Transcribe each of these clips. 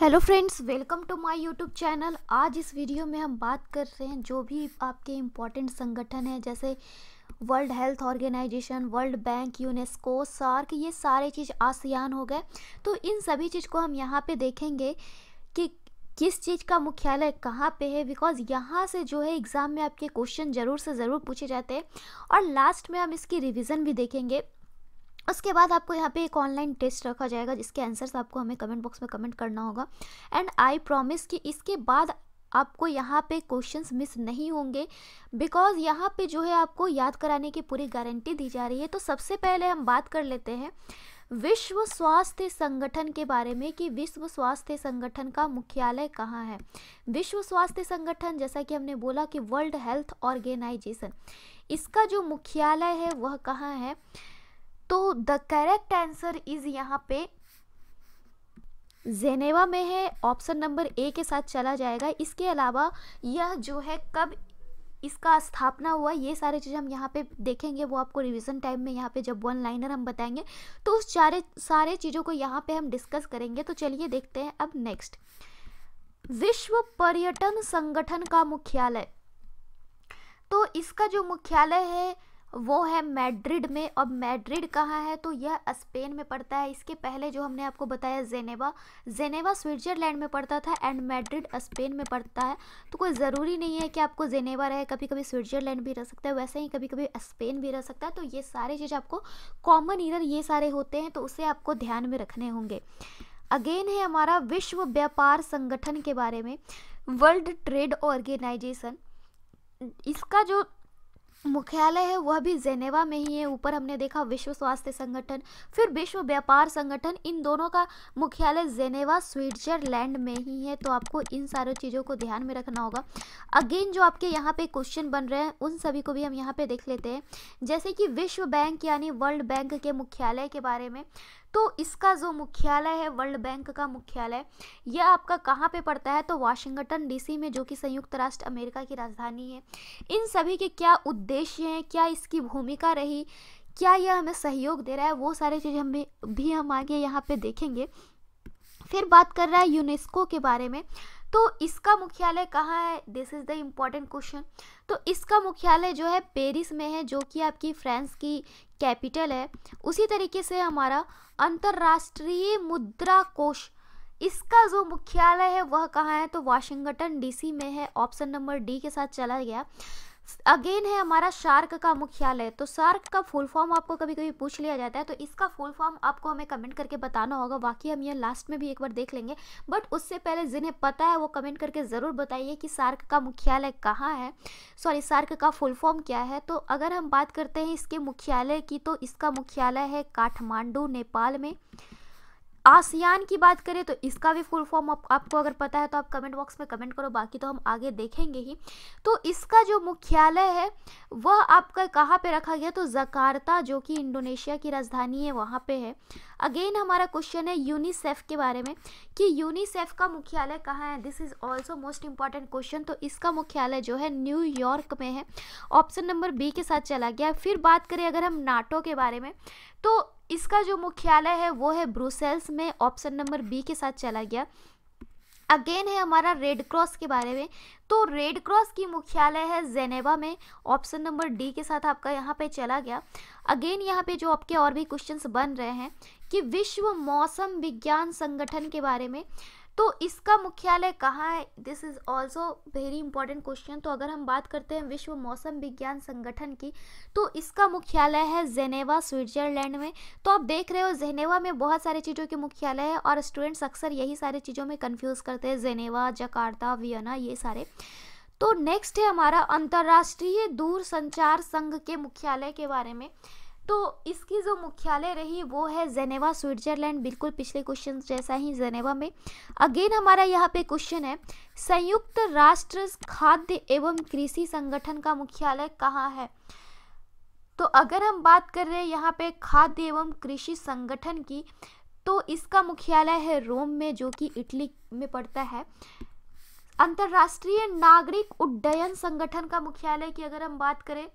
hello friends welcome to my YouTube channel आज इस video में हम बात कर रहे हैं जो भी आपके इम्पॉर्टेंट संगठन हैं जैसे world health organization world bank UNESCO SAARC ये सारे चीज़ आसियान हो गए तो इन सभी चीज़ को हम यहाँ पे देखेंगे कि किस चीज़ का मुख्यालय कहाँ पे है बिकॉज यहाँ से जो है एग्ज़ाम में आपके क्वेश्चन ज़रूर से ज़रूर पूछे जाते हैं और लास्ट में हम इसकी रिविज़न भी देखेंगे उसके बाद आपको यहाँ पे एक ऑनलाइन टेस्ट रखा जाएगा जिसके आंसर्स आपको हमें कमेंट बॉक्स में कमेंट करना होगा एंड आई प्रॉमिस कि इसके बाद आपको यहाँ पे क्वेश्चंस मिस नहीं होंगे बिकॉज़ यहाँ पे जो है आपको याद कराने की पूरी गारंटी दी जा रही है तो सबसे पहले हम बात कर लेते हैं विश्व स्वास्थ्य संगठन के बारे में कि विश्व स्वास्थ्य संगठन का मुख्यालय कहाँ है विश्व स्वास्थ्य संगठन जैसा कि हमने बोला कि वर्ल्ड हेल्थ ऑर्गेनाइजेशन इसका जो मुख्यालय है वह कहाँ है तो द करेक्ट आंसर इज यहाँ पे जेनेवा में है ऑप्शन नंबर ए के साथ चला जाएगा इसके अलावा यह जो है कब इसका स्थापना हुआ ये सारी चीज़ हम यहाँ पे देखेंगे वो आपको रिवीजन टाइम में यहाँ पे जब वन लाइनर हम बताएंगे तो उस सारे सारे चीज़ों को यहाँ पे हम डिस्कस करेंगे तो चलिए देखते हैं अब नेक्स्ट विश्व पर्यटन संगठन का मुख्यालय तो इसका जो मुख्यालय है वो है मैड्रिड में अब मैड्रिड कहाँ है तो यह स्पेन में पड़ता है इसके पहले जो हमने आपको बताया जेनेवा जेनेवा स्विट्जरलैंड में पड़ता था एंड मैड्रिड स्पेन में पड़ता है तो कोई ज़रूरी नहीं है कि आपको जेनेवा रहे कभी कभी स्विट्जरलैंड भी रह सकता है वैसे ही कभी कभी स्पेन भी रह सकता है तो ये सारे चीज़ आपको कॉमन ईरर ये सारे होते हैं तो उसे आपको ध्यान में रखने होंगे अगेन है हमारा विश्व व्यापार संगठन के बारे में वर्ल्ड ट्रेड ऑर्गेनाइजेशन इसका जो मुख्यालय है वह भी जेनेवा में ही है ऊपर हमने देखा विश्व स्वास्थ्य संगठन फिर विश्व व्यापार संगठन इन दोनों का मुख्यालय जेनेवा स्विट्जरलैंड में ही है तो आपको इन सारी चीज़ों को ध्यान में रखना होगा अगेन जो आपके यहाँ पे क्वेश्चन बन रहे हैं उन सभी को भी हम यहाँ पे देख लेते हैं जैसे कि विश्व बैंक यानी वर्ल्ड बैंक के मुख्यालय के बारे में तो इसका जो मुख्यालय है वर्ल्ड बैंक का मुख्यालय यह आपका कहाँ पे पड़ता है तो वाशिंगटन डीसी में जो कि संयुक्त राष्ट्र अमेरिका की राजधानी है इन सभी के क्या उद्देश्य हैं क्या इसकी भूमिका रही क्या यह हमें सहयोग दे रहा है वो सारी चीज़ें हमें भी हम आगे यहाँ पर देखेंगे फिर बात कर रहा है यूनेस्को के बारे में तो इसका मुख्यालय कहाँ है this is the important question तो इसका मुख्यालय जो है पेरिस में है जो कि आपकी फ्रांस की कैपिटल है उसी तरीके से हमारा अंतर्राष्ट्रीय मुद्रा कोष इसका जो मुख्यालय है वह कहाँ है तो वाशिंगटन डीसी में है ऑप्शन नंबर डी के साथ चला गया अगेन है हमारा शार्क का मुख्यालय तो शार्क का फुल फॉर्म आपको कभी कभी पूछ लिया जाता है तो इसका फुल फॉर्म आपको हमें कमेंट करके बताना होगा बाकी हम ये लास्ट में भी एक बार देख लेंगे बट उससे पहले जिन्हें पता है वो कमेंट करके ज़रूर बताइए कि शार्क का मुख्यालय कहाँ है सॉरी शार्क का फुल फॉर्म क्या है तो अगर हम बात करते हैं इसके मुख्यालय की तो इसका मुख्यालय है काठमांडू नेपाल में आसियान की बात करें तो इसका भी फुल फॉर्म आप, आपको अगर पता है तो आप कमेंट बॉक्स में कमेंट करो बाकी तो हम आगे देखेंगे ही तो इसका जो मुख्यालय है वह आपका कहाँ पे रखा गया तो जकार्ता जो कि इंडोनेशिया की राजधानी है वहाँ पे है अगेन हमारा क्वेश्चन है यूनिसेफ के बारे में कि यूनिसेफ का मुख्यालय कहाँ है this is also most important question तो इसका मुख्यालय जो है न्यूयॉर्क में है ऑप्शन नंबर बी के साथ चला गया फिर बात करें अगर हम नाटो के बारे में तो इसका जो मुख्यालय है वो है ब्रुसेल्स में ऑप्शन नंबर बी के साथ चला गया अगेन है हमारा रेड क्रॉस के बारे में तो रेड क्रॉस की मुख्यालय है जेनेवा में ऑप्शन नंबर डी के साथ आपका यहाँ पे चला गया अगेन यहाँ पे जो आपके और भी क्वेश्चंस बन रहे हैं कि विश्व मौसम विज्ञान संगठन के बारे में तो इसका मुख्यालय कहाँ है this is also very important question तो अगर हम बात करते हैं विश्व मौसम विज्ञान संगठन की तो इसका मुख्यालय है जेनेवा स्विट्जरलैंड में तो आप देख रहे हो जेनेवा में बहुत सारी चीज़ों के मुख्यालय है और स्टूडेंट्स अक्सर यही सारी चीज़ों में कन्फ्यूज़ करते हैं जेनेवा जकार्ता वियना ये सारे तो नेक्स्ट है हमारा अंतर्राष्ट्रीय दूर संचार संघ के मुख्यालय के बारे में तो इसकी जो मुख्यालय रही वो है जेनेवा स्विट्जरलैंड बिल्कुल पिछले क्वेश्चन जैसा ही जेनेवा में अगेन हमारा यहाँ पे क्वेश्चन है संयुक्त राष्ट्र खाद्य एवं कृषि संगठन का मुख्यालय कहाँ है तो अगर हम बात कर रहे हैं यहाँ पे खाद्य एवं कृषि संगठन की तो इसका मुख्यालय है रोम में जो कि इटली में पड़ता है अंतर्राष्ट्रीय नागरिक उड्डयन संगठन का मुख्यालय की अगर हम बात करें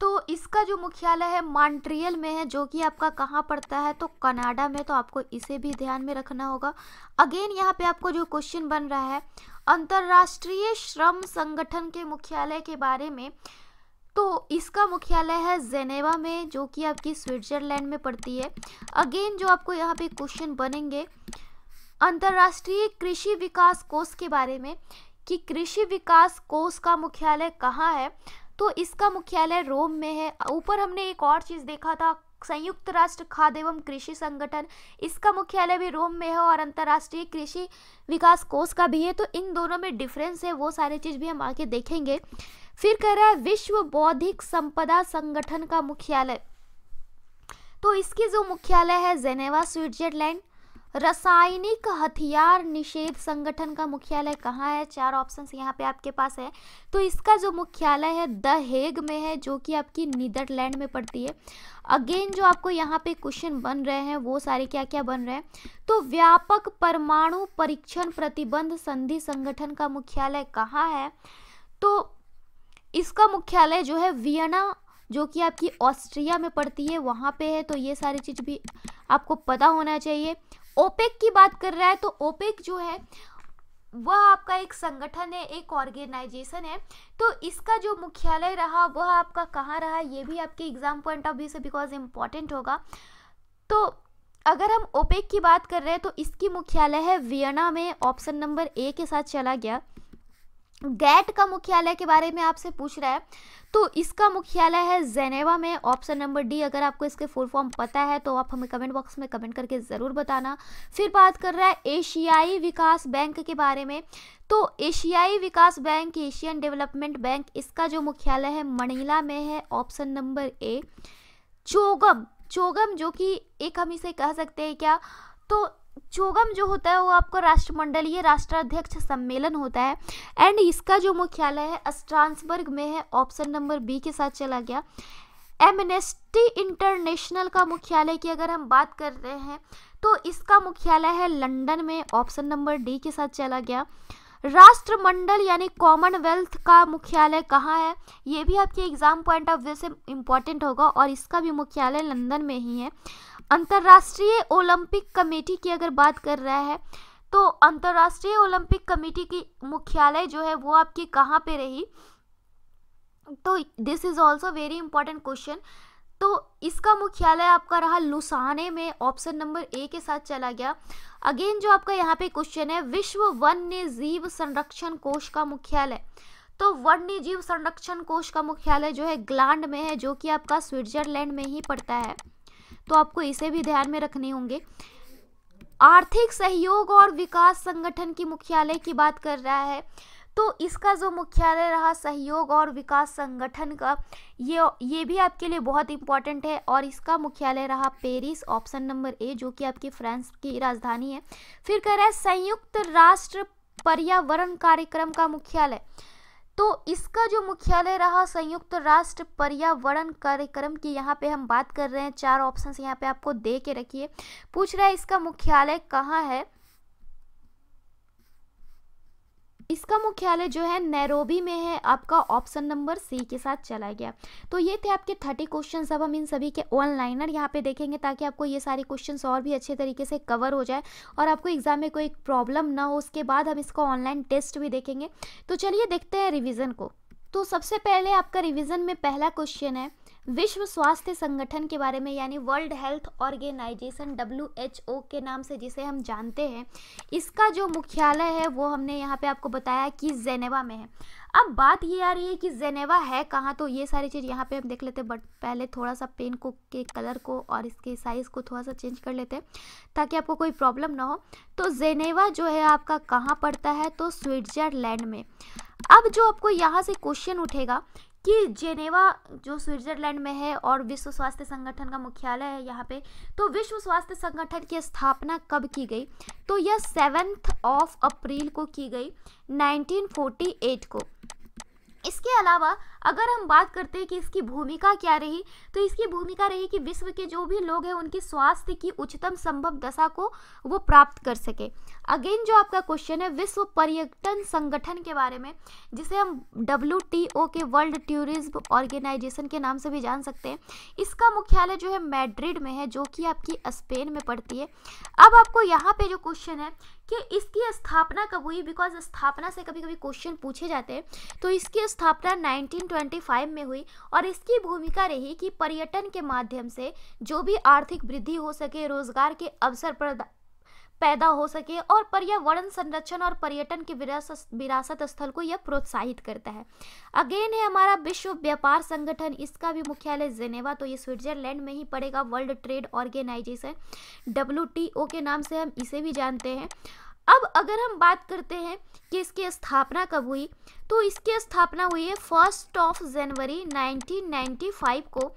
तो इसका जो मुख्यालय है मॉन्ट्रियल में है जो कि आपका कहाँ पड़ता है तो कनाडा में तो आपको इसे भी ध्यान में रखना होगा अगेन यहाँ पे आपको जो क्वेश्चन बन रहा है अंतर्राष्ट्रीय श्रम संगठन के मुख्यालय के बारे में तो इसका मुख्यालय है जेनेवा में जो कि आपकी स्विट्जरलैंड में पड़ती है अगेन जो आपको यहाँ पे क्वेश्चन बनेंगे अंतर्राष्ट्रीय कृषि विकास कोष के बारे में कि कृषि विकास कोष का मुख्यालय कहाँ है तो इसका मुख्यालय रोम में है ऊपर हमने एक और चीज़ देखा था संयुक्त राष्ट्र खाद्य एवं कृषि संगठन इसका मुख्यालय भी रोम में है और अंतर्राष्ट्रीय कृषि विकास कोष का भी है तो इन दोनों में डिफरेंस है वो सारी चीज़ भी हम आके देखेंगे फिर कह रहा है विश्व बौद्धिक संपदा संगठन का मुख्यालय तो इसकी जो मुख्यालय है जेनेवा स्विट्जरलैंड रासायनिक हथियार निषेध संगठन का मुख्यालय कहाँ है चार ऑप्शंस यहाँ पे आपके पास है तो इसका जो मुख्यालय है द हेग में है जो कि आपकी नीदरलैंड में पड़ती है अगेन जो आपको यहाँ पे क्वेश्चन बन रहे हैं वो सारे क्या क्या बन रहे हैं तो व्यापक परमाणु परीक्षण प्रतिबंध संधि संगठन का मुख्यालय कहाँ है तो इसका मुख्यालय जो है वियना जो कि आपकी ऑस्ट्रिया में पड़ती है वहाँ पे है तो ये सारी चीज़ भी आपको पता होना चाहिए ओपेक की बात कर रहा है तो ओपेक जो है वह आपका एक संगठन है एक ऑर्गेनाइजेशन है तो इसका जो मुख्यालय रहा वह आपका कहाँ रहा ये भी आपके एग्जाम पॉइंट ऑफ व्यू से बिकॉज इम्पॉर्टेंट होगा तो अगर हम ओपेक की बात कर रहे हैं तो इसकी मुख्यालय है वियना में ऑप्शन नंबर ए के साथ चला गया गैट का मुख्यालय के बारे में आपसे पूछ रहा है तो इसका मुख्यालय है जेनेवा में ऑप्शन नंबर डी अगर आपको इसके फुल फॉर्म पता है तो आप हमें कमेंट बॉक्स में कमेंट करके ज़रूर बताना फिर बात कर रहा है एशियाई विकास बैंक के बारे में तो एशियाई विकास बैंक एशियन डेवलपमेंट बैंक इसका जो मुख्यालय है मणिला में है ऑप्शन नंबर ए चोगम चोगम जो कि एक हम इसे कह सकते हैं क्या तो चोगम जो होता है वो आपका राष्ट्रमंडलीय राष्ट्राध्यक्ष सम्मेलन होता है एंड इसका जो मुख्यालय है अस्ट्रांसबर्ग में है ऑप्शन नंबर बी के साथ चला गया एमनेस्टी इंटरनेशनल का मुख्यालय की अगर हम बात कर रहे हैं तो इसका मुख्यालय है लंदन में ऑप्शन नंबर डी के साथ चला गया राष्ट्रमंडल यानी कॉमनवेल्थ का मुख्यालय कहाँ है ये भी आपके एग्जाम पॉइंट ऑफ व्यू से इम्पॉर्टेंट होगा और इसका भी मुख्यालय लंदन में ही है अंतर्राष्ट्रीय ओलंपिक कमेटी की अगर बात कर रहा है तो अंतर्राष्ट्रीय ओलंपिक कमेटी की मुख्यालय जो है वो आपकी कहाँ पे रही तो this is also very important question तो इसका मुख्यालय आपका रहा लुसाने में ऑप्शन नंबर ए के साथ चला गया अगेन जो आपका यहाँ पे क्वेश्चन है विश्व वन्य जीव संरक्षण कोष का मुख्यालय तो वन्य जीव संरक्षण कोष का मुख्यालय जो है ग्लांड में है जो कि आपका स्विट्जरलैंड में ही पड़ता है तो आपको इसे भी ध्यान में रखने होंगे आर्थिक सहयोग और विकास संगठन की मुख्यालय की बात कर रहा है तो इसका जो मुख्यालय रहा सहयोग और विकास संगठन का ये ये भी आपके लिए बहुत इंपॉर्टेंट है और इसका मुख्यालय रहा पेरिस ऑप्शन नंबर ए जो कि आपकी फ्रांस की राजधानी है फिर कह रहा है संयुक्त राष्ट्र पर्यावरण कार्यक्रम का मुख्यालय तो इसका जो मुख्यालय रहा संयुक्त राष्ट्र पर्यावरण कार्यक्रम की यहाँ पे हम बात कर रहे हैं चार ऑप्शन यहाँ पे आपको दे के रखिए पूछ रहा है इसका मुख्यालय कहाँ है इसका मुख्यालय जो है नैरोबी में है आपका ऑप्शन नंबर सी के साथ चला गया तो ये थे आपके थर्टी क्वेश्चन अब हम इन सभी के ऑनलाइनर यहाँ पे देखेंगे ताकि आपको ये सारे क्वेश्चन और भी अच्छे तरीके से कवर हो जाए और आपको एग्जाम में कोई प्रॉब्लम ना हो उसके बाद हम इसको ऑनलाइन टेस्ट भी देखेंगे तो चलिए देखते हैं रिविज़न को तो सबसे पहले आपका रिविज़न में पहला क्वेश्चन है विश्व स्वास्थ्य संगठन के बारे में यानी world health organization W H O के नाम से जिसे हम जानते हैं इसका जो मुख्यालय है वो हमने यहाँ पे आपको बताया कि जेनेवा में है अब बात ये आ रही है कि जेनेवा है कहाँ तो ये सारी चीज़ यहाँ पे हम देख लेते हैं बट पहले थोड़ा सा पेन को के कलर को और इसके साइज़ को थोड़ा सा चेंज कर लेते हैं ताकि आपको कोई प्रॉब्लम ना हो तो जेनेवा जो है आपका कहाँ पड़ता है तो स्विट्ज़रलैंड में अब जो आपको यहाँ से क्वेश्चन उठेगा कि जेनेवा जो स्विट्जरलैंड में है और विश्व स्वास्थ्य संगठन का मुख्यालय है यहाँ पे तो विश्व स्वास्थ्य संगठन की स्थापना कब की गई तो यह सेवेंथ ऑफ अप्रैल को की गई 1948 को इसके अलावा अगर हम बात करते हैं कि इसकी भूमिका क्या रही तो इसकी भूमिका रही कि विश्व के जो भी लोग हैं उनके स्वास्थ्य की उच्चतम संभव दशा को वो प्राप्त कर सके अगेन जो आपका क्वेश्चन है विश्व पर्यटन संगठन के बारे में जिसे हम डब्ल्यू के वर्ल्ड टूरिज्म ऑर्गेनाइजेशन के नाम से भी जान सकते हैं इसका मुख्यालय जो है मैड्रिड में है जो कि आपकी स्पेन में पड़ती है अब आपको यहाँ पर जो क्वेश्चन है कि इसकी स्थापना कब हुई बिकॉज स्थापना से कभी कभी क्वेश्चन पूछे जाते हैं तो इसकी स्थापना 1925 में हुई और इसकी भूमिका रही कि पर्यटन के माध्यम से जो भी आर्थिक वृद्धि हो सके रोजगार के अवसर पैदा हो सके और पर्यावरण संरक्षण और पर्यटन के विरासत स्थल को यह प्रोत्साहित करता है अगेन है हमारा विश्व व्यापार संगठन इसका भी मुख्यालय जेनेवा तो ये स्विट्जरलैंड में ही पड़ेगा वर्ल्ड ट्रेड ऑर्गेनाइजेशन डब्ल्यू के नाम से हम इसे भी जानते हैं अब अगर हम बात करते हैं कि इसकी स्थापना कब हुई तो इसकी स्थापना हुई है फर्स्ट ऑफ जनवरी 1995 को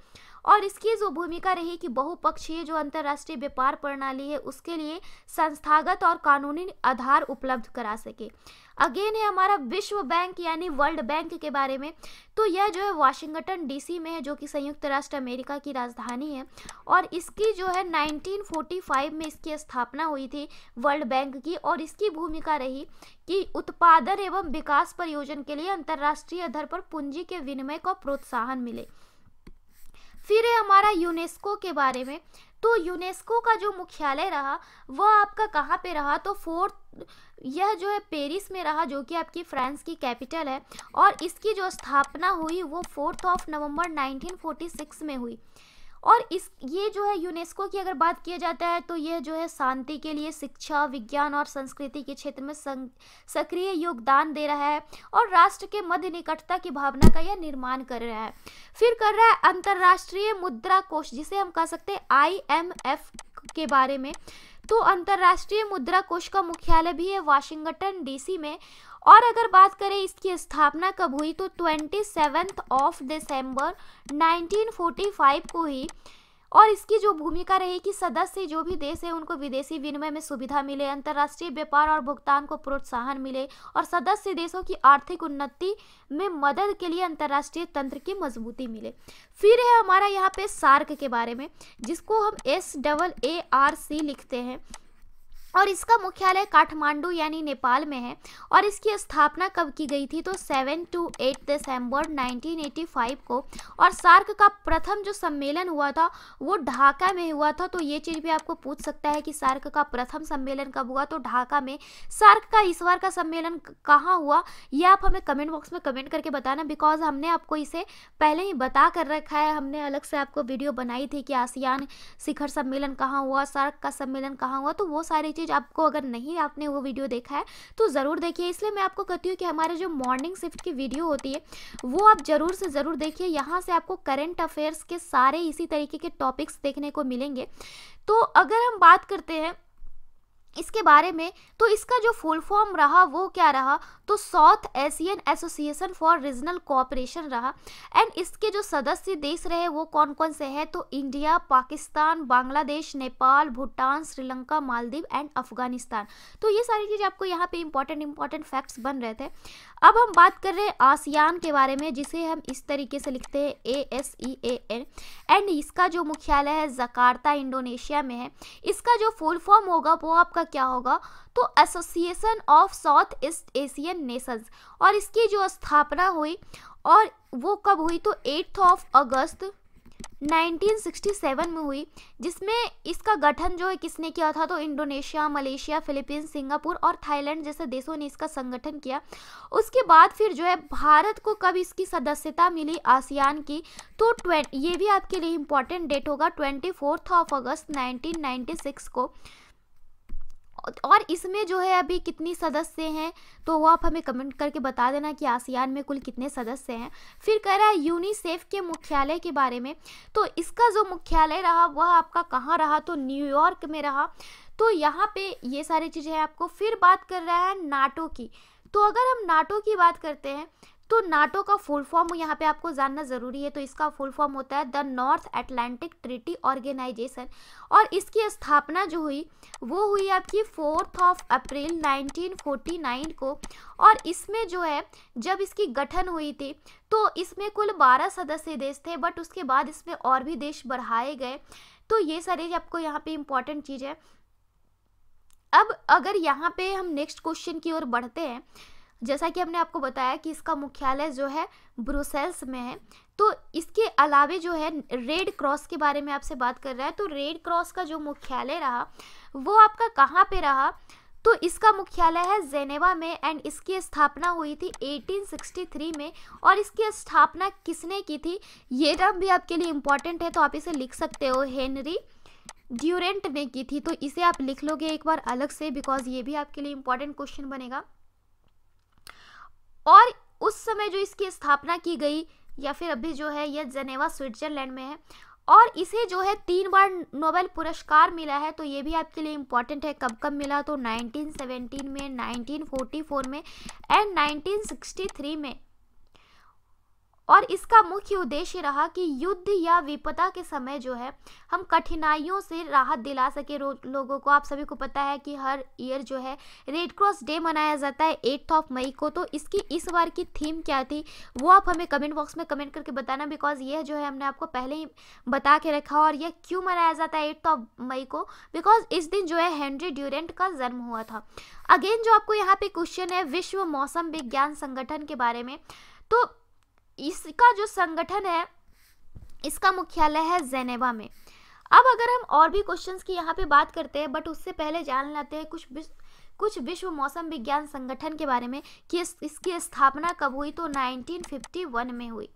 और इसकी जो भूमिका रही कि बहुपक्षीय जो अंतर्राष्ट्रीय व्यापार प्रणाली है उसके लिए संस्थागत और कानूनी आधार उपलब्ध करा सके अगेन है हमारा विश्व बैंक यानी वर्ल्ड बैंक के बारे में तो यह जो है वाशिंगटन डीसी में है जो कि संयुक्त राष्ट्र अमेरिका की राजधानी है और इसकी जो है 1945 में इसकी स्थापना हुई थी वर्ल्ड बैंक की और इसकी भूमिका रही कि उत्पादन एवं विकास परियोजन के लिए अंतर्राष्ट्रीय आधार पर पूंजी के विनिमय को प्रोत्साहन मिले फिर है हमारा यूनेस्को के बारे में तो यूनेस्को का जो मुख्यालय रहा वह आपका कहाँ पे रहा तो फोर्थ यह जो है पेरिस में रहा जो कि आपकी फ्रांस की कैपिटल है और इसकी जो स्थापना हुई वो फोर्थ ऑफ नवंबर 1946 में हुई और इस ये जो है यूनेस्को की अगर बात किया जाता है तो यह जो है शांति के लिए शिक्षा विज्ञान और संस्कृति के क्षेत्र में सक्रिय योगदान दे रहा है और राष्ट्र के मध्य निकटता की भावना का यह निर्माण कर रहा है फिर कर रहा है अंतर्राष्ट्रीय मुद्रा कोष जिसे हम कह सकते हैं आईएमएफ के बारे में तो अंतर्राष्ट्रीय मुद्रा कोष का मुख्यालय भी है वाशिंगटन डीसी में और अगर बात करें इसकी स्थापना कब हुई तो ट्वेंटी ऑफ दिसंबर 1945 को ही और इसकी जो भूमिका रही कि सदस्य जो भी देश है उनको विदेशी विनिमय में सुविधा मिले अंतर्राष्ट्रीय व्यापार और भुगतान को प्रोत्साहन मिले और सदस्य देशों की आर्थिक उन्नति में मदद के लिए अंतर्राष्ट्रीय तंत्र की मजबूती मिले फिर है हमारा यहाँ पे सार्क के बारे में जिसको हम S double A R C लिखते हैं और इसका मुख्यालय काठमांडू यानी नेपाल में है और इसकी स्थापना कब की गई थी तो 7 टू 8 दिसंबर 1985 को और सार्क का प्रथम जो सम्मेलन हुआ था वो ढाका में हुआ था तो ये चीज़ भी आपको पूछ सकता है कि सार्क का प्रथम सम्मेलन कब हुआ तो ढाका में सार्क का इस बार का सम्मेलन कहाँ हुआ ये आप हमें कमेंट बॉक्स में कमेंट करके बताना बिकॉज हमने आपको इसे पहले ही बता कर रखा है हमने अलग से आपको वीडियो बनाई थी कि आसियान शिखर सम्मेलन कहाँ हुआ सार्क का सम्मेलन कहाँ हुआ तो वो सारी चीज़ आपको अगर नहीं आपने वो वीडियो देखा है तो ज़रूर देखिए इसलिए मैं आपको कहती हूँ कि हमारे जो मॉर्निंग शिफ्ट की वीडियो होती है वो आप ज़रूर से ज़रूर देखिए यहाँ से आपको करेंट अफेयर्स के सारे इसी तरीके के टॉपिक्स देखने को मिलेंगे तो अगर हम बात करते हैं इसके बारे में तो इसका जो फुल फॉर्म रहा वो क्या रहा तो South Asian association for regional cooperation रहा एंड इसके जो सदस्य देश रहे वो कौन कौन से हैं तो इंडिया पाकिस्तान बांग्लादेश नेपाल भूटान श्रीलंका मालदीव एंड अफगानिस्तान तो ये सारी चीज़ आपको यहाँ पे इम्पॉर्टेंट इम्पॉर्टेंट फैक्ट्स बन रहे थे अब हम बात कर रहे हैं आसियान के बारे में जिसे हम इस तरीके से लिखते हैं A S E A N and इसका जो मुख्यालय है जकार्ता इंडोनेशिया में है इसका जो फुल फॉर्म होगा वो आपका क्या होगा तो association of South East Asian nations और इसकी जो स्थापना हुई और वो कब हुई तो एट्थ ऑफ अगस्त 1967 में हुई जिसमें इसका गठन जो है किसने किया था तो इंडोनेशिया मलेशिया फिलीपींस सिंगापुर और थाईलैंड जैसे देशों ने इसका संगठन किया उसके बाद फिर जो है भारत को कब इसकी सदस्यता मिली आसियान की तो ये भी आपके लिए इम्पोर्टेंट डेट होगा ट्वेंटी ऑफ अगस्त नाइनटीन को और इसमें जो है अभी कितनी सदस्य हैं तो वो आप हमें कमेंट करके बता देना कि आसियान में कुल कितने सदस्य हैं फिर कह रहा है यूनिसेफ के मुख्यालय के बारे में तो इसका जो मुख्यालय रहा वह आपका कहाँ रहा तो न्यूयॉर्क में रहा तो यहाँ पे ये सारी चीज़ें आपको फिर बात कर रहा है नाटो की तो अगर हम नाटो की बात करते हैं तो नाटो का फुल फॉर्म यहाँ पे आपको जानना ज़रूरी है तो इसका फुल फॉर्म होता है the North Atlantic treaty organization और इसकी स्थापना जो हुई वो हुई आपकी फोर्थ ऑफ अप्रैल 1949 को और इसमें जो है जब इसकी गठन हुई थी तो इसमें कुल 12 सदस्य देश थे बट उसके बाद इसमें और भी देश बढ़ाए गए तो ये सारे आपको यहाँ पे इम्पॉर्टेंट चीज़ है अब अगर यहाँ पे हम नेक्स्ट क्वेश्चन की ओर बढ़ते हैं जैसा कि हमने आपको बताया कि इसका मुख्यालय जो है ब्रुसेल्स में है तो इसके अलावे जो है रेड क्रॉस के बारे में आपसे बात कर रहा है तो रेड क्रॉस का जो मुख्यालय रहा वो आपका कहाँ पे रहा तो इसका मुख्यालय है जेनेवा में एंड इसकी स्थापना हुई थी 1863 में और इसकी स्थापना किसने की थी ये नाम भी आपके लिए इम्पॉर्टेंट है तो आप इसे लिख सकते हो हेनरी ड्यूरेंट ने की थी तो इसे आप लिख लोगे एक बार अलग से बिकॉज ये भी आपके लिए इम्पॉर्टेंट क्वेश्चन बनेगा और उस समय जो इसकी स्थापना की गई या फिर अभी जो है यह जनेवा स्विट्जरलैंड में है और इसे जो है तीन बार नोबेल पुरस्कार मिला है तो ये भी आपके लिए इम्पॉर्टेंट है कब कब मिला तो 1917 में 1944 में एंड 1963 में और इसका मुख्य उद्देश्य रहा कि युद्ध या विपदा के समय जो है हम कठिनाइयों से राहत दिला सके लोगों को आप सभी को पता है कि हर ईयर जो है रेड क्रॉस डे मनाया जाता है एट्थ ऑफ मई को तो इसकी इस बार की थीम क्या थी वो आप हमें कमेंट बॉक्स में कमेंट करके बताना बिकॉज यह जो है हमने आपको पहले ही बता के रखा और यह क्यों मनाया जाता है एट्थ ऑफ मई को बिकॉज इस दिन जो है हेनरी ड्यूरेंट का जन्म हुआ था अगेन जो आपको यहाँ पे क्वेश्चन है विश्व मौसम विज्ञान संगठन के बारे में तो इसका जो संगठन है इसका मुख्यालय है जेनेवा में अब अगर हम और भी क्वेश्चंस की यहाँ पे बात करते हैं बट उससे पहले जान लेते हैं कुछ कुछ विश्व मौसम विज्ञान संगठन के बारे में कि इस, इसकी स्थापना कब हुई तो 1951 में हुई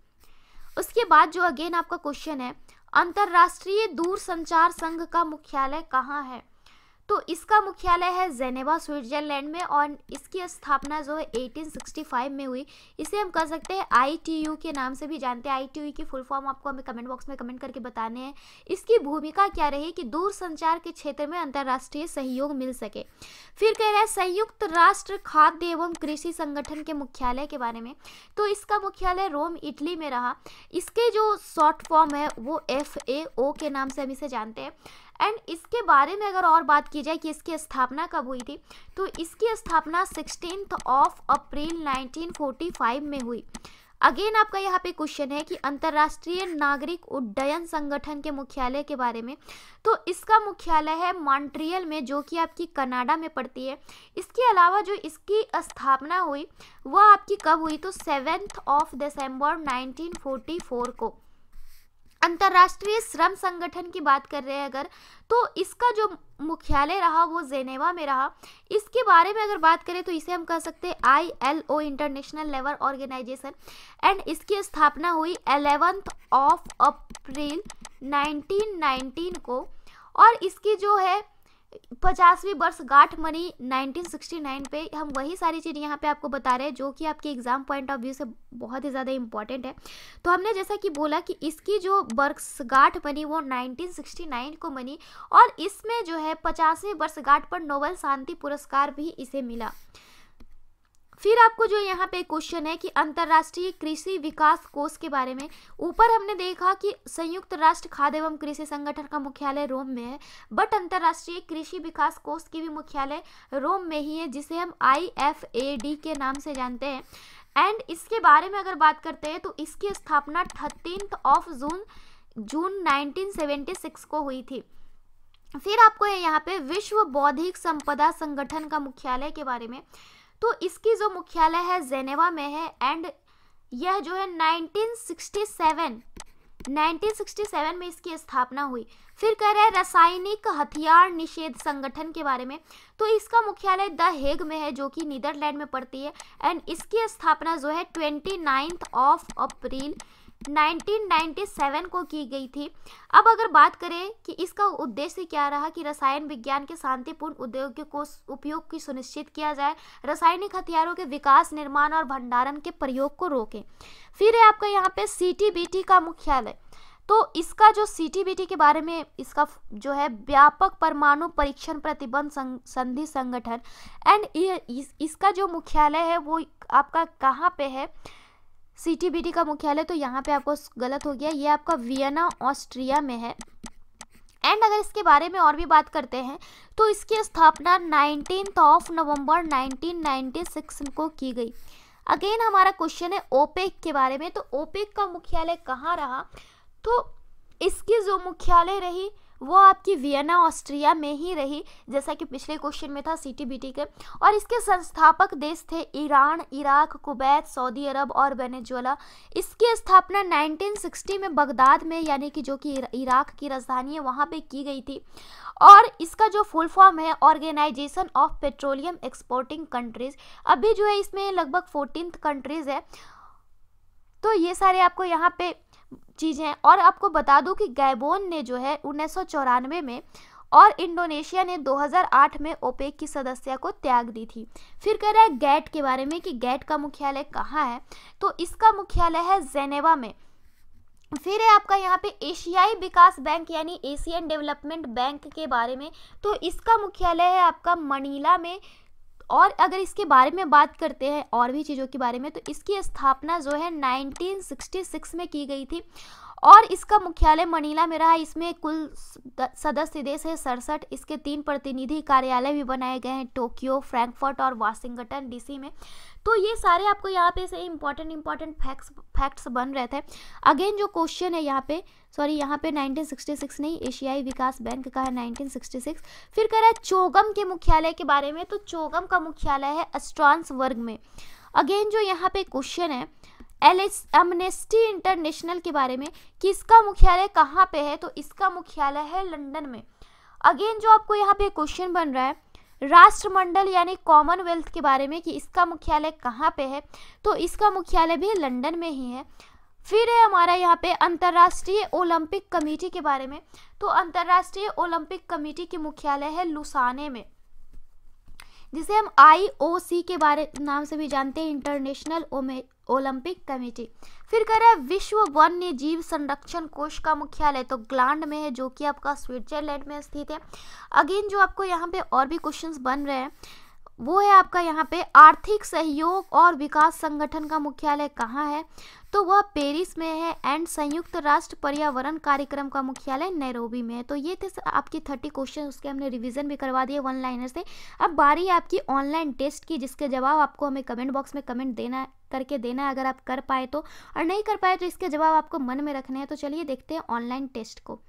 उसके बाद जो अगेन आपका क्वेश्चन है अंतर्राष्ट्रीय संचार संघ का मुख्यालय कहाँ है तो इसका मुख्यालय है जेनेवा स्विट्जरलैंड में और इसकी स्थापना जो है 1865 में हुई इसे हम कह सकते हैं आईटीयू के नाम से भी जानते हैं आईटीयू की फुल फॉर्म आपको हमें कमेंट बॉक्स में कमेंट करके बताने हैं इसकी भूमिका क्या रही कि दूरसंचार के क्षेत्र में अंतर्राष्ट्रीय सहयोग मिल सके फिर कह रहे हैं संयुक्त राष्ट्र खाद्य एवं कृषि संगठन के मुख्यालय के बारे में तो इसका मुख्यालय रोम इटली में रहा इसके जो शॉर्ट फॉर्म है वो एफ के नाम से हम इसे जानते हैं एंड इसके बारे में अगर और बात की जाए कि इसकी स्थापना कब हुई थी तो इसकी स्थापना सिक्सटीन ऑफ अप्रैल 1945 में हुई अगेन आपका यहाँ पे क्वेश्चन है कि अंतर्राष्ट्रीय नागरिक उड्डयन संगठन के मुख्यालय के बारे में तो इसका मुख्यालय है मॉन्ट्रियल में जो कि आपकी कनाडा में पड़ती है इसके अलावा जो इसकी स्थापना हुई वह आपकी कब हुई तो सेवेंथ ऑफ दिसंबर 1944 को अंतर्राष्ट्रीय श्रम संगठन की बात कर रहे हैं अगर तो इसका जो मुख्यालय रहा वो जेनेवा में रहा इसके बारे में अगर बात करें तो इसे हम कह सकते हैं I L O international labour organization and इसकी स्थापना हुई एलेवंथ ऑफ अप्रैल 1919 को और इसकी जो है पचासवीं वर्षगांठ मनी 1969 पे हम वही सारी चीज़ यहाँ पे आपको बता रहे हैं जो कि आपके एग्ज़ाम पॉइंट ऑफ व्यू से बहुत ही ज़्यादा इंपॉर्टेंट है तो हमने जैसा कि बोला कि इसकी जो वर्षगांठ बनी वो 1969 को बनी और इसमें जो है पचासवीं वर्षगांठ पर नोबल शांति पुरस्कार भी इसे मिला फिर आपको जो यहाँ पे क्वेश्चन है कि अंतर्राष्ट्रीय कृषि विकास कोष के बारे में ऊपर हमने देखा कि संयुक्त राष्ट्र खाद्य एवं कृषि संगठन का मुख्यालय रोम में है बट अंतर्राष्ट्रीय कृषि विकास कोष की भी मुख्यालय रोम में ही है जिसे हम आई के नाम से जानते हैं एंड इसके बारे में अगर बात करते हैं तो इसकी स्थापना thirteen of June June nineteen को हुई थी फिर आपको यहाँ पे विश्व बौद्धिक संपदा संगठन का मुख्यालय के बारे में तो इसकी जो मुख्यालय है जेनेवा में है एंड यह जो है 1967 1967 में इसकी स्थापना हुई फिर कह रहे रासायनिक हथियार निषेध संगठन के बारे में तो इसका मुख्यालय द हेग में है जो कि नीदरलैंड में पड़ती है एंड इसकी स्थापना जो है ट्वेंटी नाइन्थ ऑफ अप्रैल 1997 को की गई थी अब अगर बात करें कि इसका उद्देश्य क्या रहा कि रसायन विज्ञान के शांतिपूर्ण उद्योग को उपयोग की सुनिश्चित किया जाए रासायनिक हथियारों के विकास निर्माण और भंडारण के प्रयोग को रोकें फिर है आपका यहाँ पे सी का मुख्यालय तो इसका जो सी के बारे में इसका जो है व्यापक परमाणु परीक्षण प्रतिबंध संग, संधि संगठन एंड इस, इसका जो मुख्यालय है वो आपका कहाँ पे है सीटीबीटी का मुख्यालय तो यहाँ पे आपको गलत हो गया ये आपका वियना ऑस्ट्रिया में है एंड अगर इसके बारे में और भी बात करते हैं तो इसकी स्थापना नाइनटीन ऑफ नवंबर 1996 को की गई अगेन हमारा क्वेश्चन है ओपेक के बारे में तो ओपेक का मुख्यालय कहाँ रहा तो इसकी जो मुख्यालय रही वो आपकी वियना ऑस्ट्रिया में ही रही जैसा कि पिछले क्वेश्चन में था सी के और इसके संस्थापक देश थे Iran Iraq Kuwait Saudi Arab और वेनेजुएला इसकी स्थापना 1960 में बगदाद में यानी कि जो कि इराक की राजधानी है वहाँ पे की गई थी और इसका जो फुल फॉर्म है organization of petroleum exporting countries अभी जो है इसमें लगभग फोर्टीन कंट्रीज़ है तो ये सारे आपको यहाँ पे चीज़ें और आपको बता दूं कि गैबोन ने जो है उन्नीस में और इंडोनेशिया ने 2008 में ओपेक की सदस्यता को त्याग दी थी फिर कह रहा है गैट के बारे में कि गैट का मुख्यालय कहाँ है तो इसका मुख्यालय है जेनेवा में फिर है आपका यहाँ पे एशियाई विकास बैंक यानी एशियन डेवलपमेंट बैंक के बारे में तो इसका मुख्यालय है आपका मनीला में और अगर इसके बारे में बात करते हैं और भी चीज़ों के बारे में तो इसकी स्थापना जो है 1966 में की गई थी और इसका मुख्यालय मनीला में रहा इसमें कुल सदस्य देश है सड़सठ इसके तीन प्रतिनिधि कार्यालय भी बनाए गए हैं टोक्यो फ्रैंकफर्ट और वाशिंगटन डीसी में तो ये सारे आपको यहाँ पे से इम्पॉर्टेंट इम्पॉर्टेंट फैक्ट्स फैक्ट्स बन रहे थे अगेन जो क्वेश्चन है यहाँ पे सॉरी यहाँ पे 1966 नहीं एशियाई विकास बैंक का है 1966 फिर कह रहा है चोगम के मुख्यालय के बारे में तो चोगम का मुख्यालय है अस्ट्रांस वर्ग में अगेन जो यहाँ पे क्वेश्चन है एमनेस्टी इंटरनेशनल के बारे में कि इसका मुख्यालय कहाँ पे है तो इसका मुख्यालय है लंदन में अगेन जो आपको यहाँ पे क्वेश्चन बन रहा है राष्ट्रमंडल यानी कॉमनवेल्थ के बारे में कि इसका मुख्यालय कहाँ पे है तो इसका मुख्यालय भी लंदन में ही है फिर है हमारा यहाँ पे अंतर्राष्ट्रीय ओलंपिक कमेटी के बारे में तो अंतर्राष्ट्रीय ओलंपिक कमेटी के मुख्यालय है लुसाने में जिसे हम आईओसी के बारे नाम से भी जानते हैं इंटरनेशनल ओलंपिक कमेटी फिर कह रहा है विश्व वन्य जीव संरक्षण कोष का मुख्यालय तो ग्लैंड में है जो कि आपका स्विट्जरलैंड में स्थित है अगेन जो आपको यहाँ पे और भी क्वेश्चंस बन रहे हैं वो है आपका यहाँ पे आर्थिक सहयोग और विकास संगठन का मुख्यालय कहाँ है तो वह पेरिस में है एंड संयुक्त राष्ट्र पर्यावरण कार्यक्रम का मुख्यालय नैरोबी में है तो ये थे आपके थर्टी क्वेश्चन उसके हमने रिवीजन भी करवा दिए वन लाइनर से अब बारी है आपकी ऑनलाइन टेस्ट की जिसके जवाब आपको हमें कमेंट बॉक्स में कमेंट देना करके देना है अगर आप कर पाए तो और नहीं कर पाए तो इसके जवाब आपको मन में रखने हैं तो चलिए देखते हैं ऑनलाइन टेस्ट को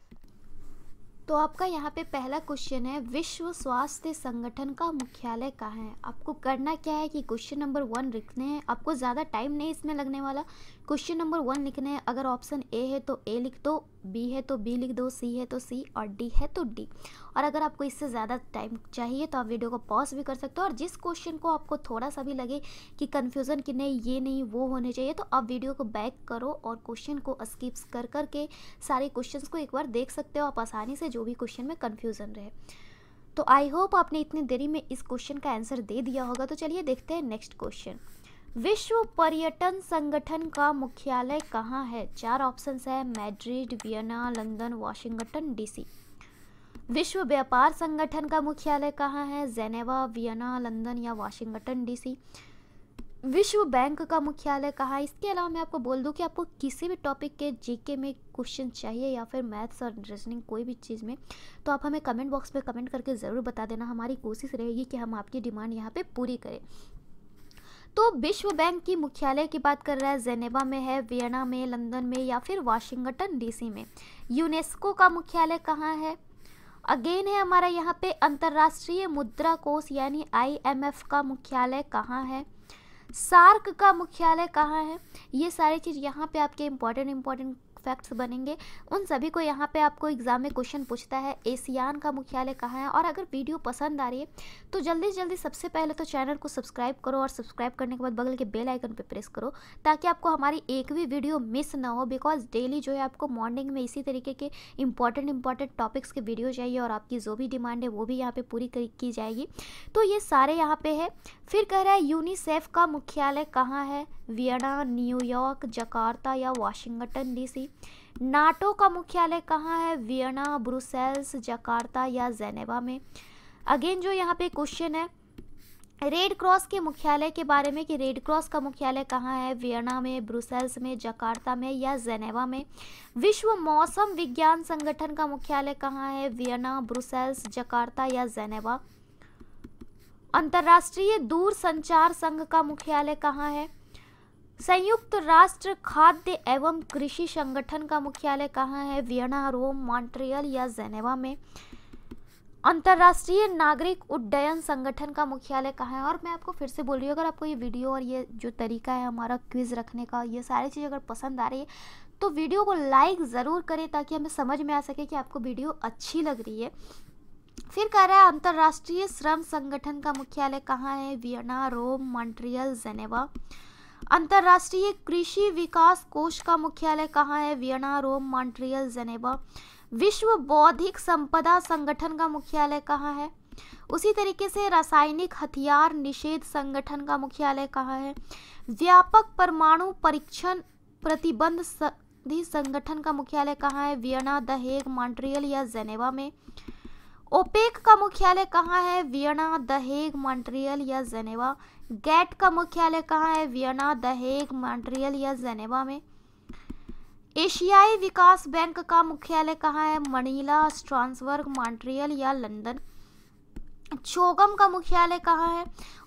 तो आपका यहाँ पे पहला क्वेश्चन है विश्व स्वास्थ्य संगठन का मुख्यालय कहाँ है आपको करना क्या है कि क्वेश्चन नंबर वन रखने हैं आपको ज़्यादा टाइम नहीं इसमें लगने वाला क्वेश्चन नंबर वन लिखने हैं अगर ऑप्शन ए है तो ए लिख दो बी है तो बी लिख दो सी है तो सी और डी है तो डी और अगर आपको इससे ज़्यादा टाइम चाहिए तो आप वीडियो को पॉज भी कर सकते हो और जिस क्वेश्चन को आपको थोड़ा सा भी लगे कि कन्फ्यूज़न कि नहीं ये नहीं वो होने चाहिए तो आप वीडियो को बैक करो और क्वेश्चन को स्किप्स कर कर के सारे क्वेश्चन को एक बार देख सकते हो आप आसानी से जो भी क्वेश्चन में कन्फ्यूज़न रहे तो आई होप आपने इतनी देरी में इस क्वेश्चन का आंसर दे दिया होगा तो चलिए देखते हैं नेक्स्ट क्वेश्चन विश्व पर्यटन संगठन का मुख्यालय कहाँ है चार ऑप्शन है Madrid Vienna London Washington DC विश्व व्यापार संगठन का मुख्यालय कहाँ है जेनेवा वियना लंदन या वाशिंगटन डीसी विश्व बैंक का मुख्यालय कहाँ है इसके अलावा मैं आपको बोल दूँ कि आपको किसी भी टॉपिक के जीके में क्वेश्चन चाहिए या फिर मैथ्स और रीजनिंग कोई भी चीज़ में तो आप हमें कमेंट बॉक्स में कमेंट करके ज़रूर बता देना हमारी कोशिश रहेगी कि हम आपकी डिमांड यहाँ पे पूरी करें तो विश्व बैंक की मुख्यालय की बात कर रहा है जेनेवा में है वियना में लंदन में या फिर वाशिंगटन डीसी में यूनेस्को का मुख्यालय कहाँ है अगेन है हमारा यहाँ पे अंतर्राष्ट्रीय मुद्रा कोष यानी आईएमएफ का मुख्यालय कहाँ है सार्क का मुख्यालय कहाँ है ये सारी चीज़ यहाँ पे आपके इम्पोर्टेंट इम्पोर्टेंट फैक्ट्स बनेंगे उन सभी को यहाँ पे आपको एग्ज़ाम में क्वेश्चन पूछता है एशियान का मुख्यालय कहाँ है और अगर वीडियो पसंद आ रही है तो जल्दी से जल्दी सबसे पहले तो चैनल को सब्सक्राइब करो और सब्सक्राइब करने के बाद बगल के बेल आइकन पर प्रेस करो ताकि आपको हमारी एक भी वीडियो मिस ना हो बिकॉज डेली जो है आपको मॉर्निंग में इसी तरीके के इंपॉर्टेंट इंपॉर्टेंट टॉपिक्स के वीडियो चाहिए और आपकी जो भी डिमांड है वो भी यहाँ पर पूरी की जाएगी तो ये सारे यहाँ पे है फिर कह रहा है यूनिसेफ का मुख्यालय कहाँ है वियना न्यूयॉर्क जकार्ता या वाशिंगटन डीसी नाटो का मुख्यालय कहाँ है वियना ब्रुसेल्स जकार्ता या जेनेवा में अगेन जो यहाँ पे क्वेश्चन है रेड क्रॉस के मुख्यालय के बारे में कि रेड क्रॉस का मुख्यालय कहाँ है वियना में ब्रुसेल्स में जकार्ता में या जेनेवा में विश्व मौसम विज्ञान संगठन का मुख्यालय कहाँ है वियना ब्रुसेल्स जकार्ता या जेनेवा अंतर्राष्ट्रीय दूर संचार संघ का मुख्यालय कहाँ है संयुक्त राष्ट्र खाद्य एवं कृषि संगठन का मुख्यालय कहाँ है वियना रोम मॉन्ट्रियल या जेनेवा में अंतर्राष्ट्रीय नागरिक उड्डयन संगठन का मुख्यालय कहाँ है और मैं आपको फिर से बोल रही हूँ अगर आपको ये वीडियो और ये जो तरीका है हमारा क्विज रखने का ये सारी चीज़ अगर पसंद आ रही है तो वीडियो को लाइक ज़रूर करें ताकि हमें समझ में आ सके कि आपको वीडियो अच्छी लग रही है फिर कह रहा है अंतर्राष्ट्रीय श्रम संगठन का मुख्यालय कहाँ है वियना रोम मॉन्ट्रियल जेनेवा अंतर्राष्ट्रीय कृषि विकास कोष का मुख्यालय कहाँ है वियना रोम मॉन्ट्रियल जेनेवा विश्व बौद्धिक संपदा संगठन का मुख्यालय कहाँ है उसी तरीके से रासायनिक हथियार निषेध संगठन का मुख्यालय कहाँ है व्यापक परमाणु परीक्षण प्रतिबंध संधि संगठन का मुख्यालय कहाँ है वियना द हेग मॉन्ट्रियल या जेनेवा में ओपेक का मुख्यालय कहाँ है वियना दहेग मॉन्ट्रियल या जेनेवा गैट का मुख्यालय कहाँ है वियना दहेग मॉन्ट्रियल या जेनेवा में एशियाई विकास बैंक का मुख्यालय कहाँ है मनीला स्ट्रांसवर्ग मॉन्ट्रियल या लंदन छोगम का मुख्यालय कहाँ है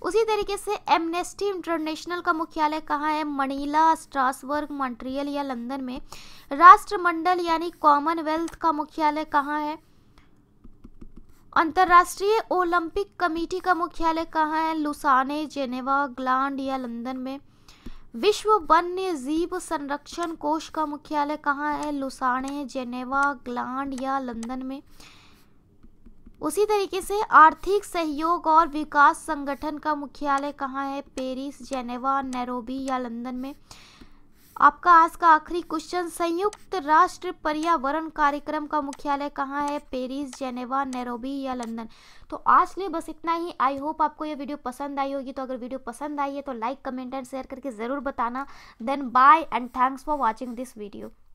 उसी तरीके से एमनेस्टी इंटरनेशनल का मुख्यालय कहाँ है मनीला स्ट्रासवर्ग मॉन्ट्रियल या लंदन में राष्ट्रमंडल यानी कॉमनवेल्थ का मुख्यालय कहाँ है अंतर्राष्ट्रीय ओलंपिक कमेटी का मुख्यालय कहाँ है लुसाने जेनेवा ग्लांड या लंदन में विश्व वन्य जीव संरक्षण कोष का मुख्यालय कहाँ है लुसाने जेनेवा ग्लांड या लंदन में उसी तरीके से आर्थिक सहयोग और विकास संगठन का मुख्यालय कहाँ है पेरिस जेनेवा नैरोबी या लंदन में आपका आज का आखिरी क्वेश्चन संयुक्त राष्ट्र पर्यावरण कार्यक्रम का मुख्यालय कहाँ है पेरिस जेनेवा नैरोबी या लंदन तो आज लिए बस इतना ही आई होप आपको ये वीडियो पसंद आई होगी तो अगर वीडियो पसंद आई है तो लाइक कमेंट एंड शेयर करके ज़रूर बताना then bye and thanks for watching this video